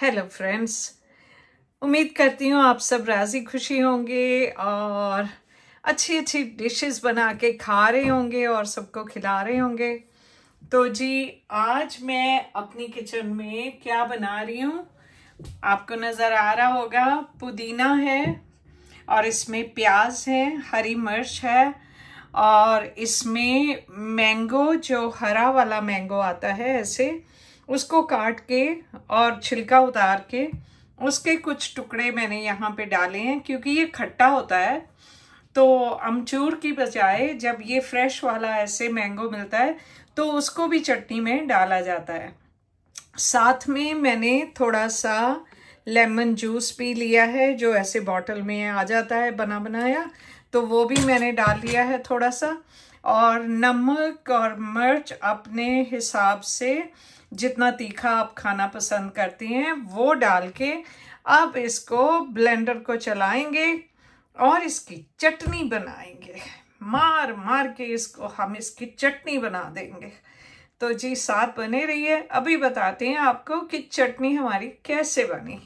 hello friends उम्मीद करती हूँ आप सब राज़ी खुशी होंगे और अच्छी अच्छी डिशेस बना के खा रहे होंगे और सबको खिला रहे होंगे तो जी आज मैं अपनी किचन में क्या बना रही हूँ आपको नज़र आ रहा होगा पुदीना है और इसमें प्याज है हरी मिर्च है और इसमें मैंगो जो हरा वाला मैंगो आता है ऐसे उसको काट के और छिलका उतार के उसके कुछ टुकड़े मैंने यहाँ पे डाले हैं क्योंकि ये खट्टा होता है तो अमचूर की बजाय जब ये फ्रेश वाला ऐसे मैंगो मिलता है तो उसको भी चटनी में डाला जाता है साथ में मैंने थोड़ा सा लेमन जूस भी लिया है जो ऐसे बॉटल में आ जाता है बना बनाया तो वो भी मैंने डाल लिया है थोड़ा सा और नमक और मिर्च अपने हिसाब से जितना तीखा आप खाना पसंद करती हैं वो डाल के आप इसको ब्लेंडर को चलाएंगे और इसकी चटनी बनाएंगे मार मार के इसको हम इसकी चटनी बना देंगे तो जी साथ बने रहिए अभी बताते हैं आपको कि चटनी हमारी कैसे बनी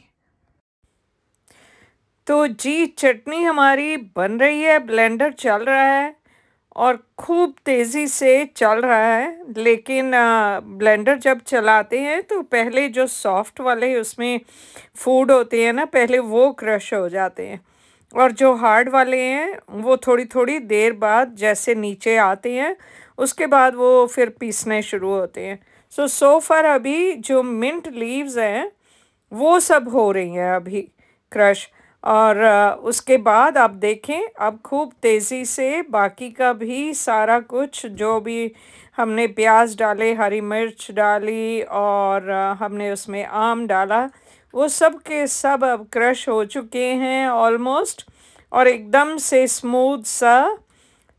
तो जी चटनी हमारी बन रही है ब्लेंडर चल रहा है और खूब तेज़ी से चल रहा है लेकिन ब्लेंडर जब चलाते हैं तो पहले जो सॉफ्ट वाले उसमें फूड होते हैं ना पहले वो क्रश हो जाते हैं और जो हार्ड वाले हैं वो थोड़ी थोड़ी देर बाद जैसे नीचे आते हैं उसके बाद वो फिर पीसने शुरू होते हैं सो सोफर so अभी जो मिंट लीव्स हैं वो सब हो रही हैं अभी क्रश और उसके बाद आप देखें अब खूब तेज़ी से बाकी का भी सारा कुछ जो भी हमने प्याज डाले हरी मिर्च डाली और हमने उसमें आम डाला वो सब के सब अब क्रश हो चुके हैं ऑलमोस्ट और एकदम से स्मूथ सा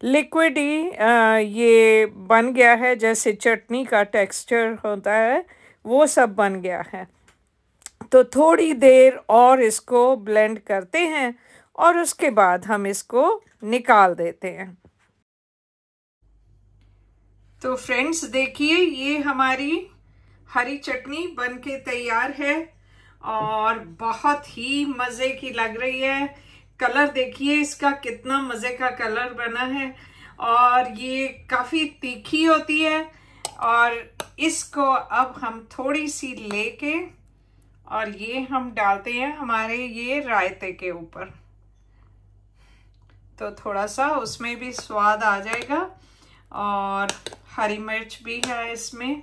लिक्विड ही ये बन गया है जैसे चटनी का टेक्सचर होता है वो सब बन गया है तो थोड़ी देर और इसको ब्लेंड करते हैं और उसके बाद हम इसको निकाल देते हैं तो फ्रेंड्स देखिए ये हमारी हरी चटनी बन के तैयार है और बहुत ही मज़े की लग रही है कलर देखिए इसका कितना मज़े का कलर बना है और ये काफ़ी तीखी होती है और इसको अब हम थोड़ी सी लेके और ये हम डालते हैं हमारे ये रायते के ऊपर तो थोड़ा सा उसमें भी स्वाद आ जाएगा और हरी मिर्च भी है इसमें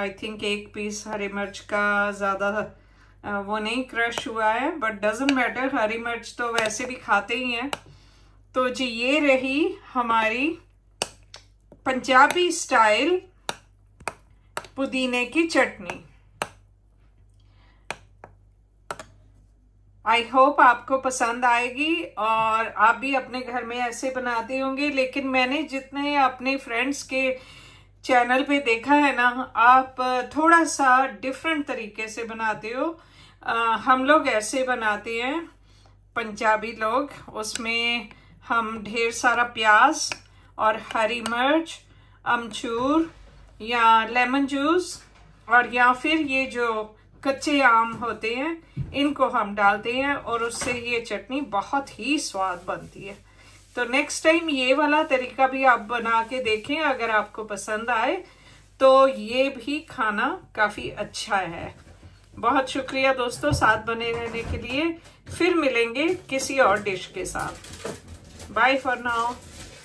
आई थिंक एक पीस हरी मिर्च का ज़्यादा वो नहीं क्रश हुआ है बट डजेंट मैटर हरी मिर्च तो वैसे भी खाते ही हैं तो जी ये रही हमारी पंजाबी स्टाइल पुदीने की चटनी आई होप आपको पसंद आएगी और आप भी अपने घर में ऐसे बनाते होंगे लेकिन मैंने जितने अपने फ्रेंड्स के चैनल पे देखा है ना आप थोड़ा सा डिफरेंट तरीके से बनाते हो आ, हम लोग ऐसे बनाते हैं पंजाबी लोग उसमें हम ढेर सारा प्याज और हरी मिर्च अमचूर या लेमन जूस और या फिर ये जो कच्चे आम होते हैं इनको हम डालते हैं और उससे ये चटनी बहुत ही स्वाद बनती है तो नेक्स्ट टाइम ये वाला तरीका भी आप बना के देखें अगर आपको पसंद आए तो ये भी खाना काफ़ी अच्छा है बहुत शुक्रिया दोस्तों साथ बने रहने के लिए फिर मिलेंगे किसी और डिश के साथ बाय फॉर नाउ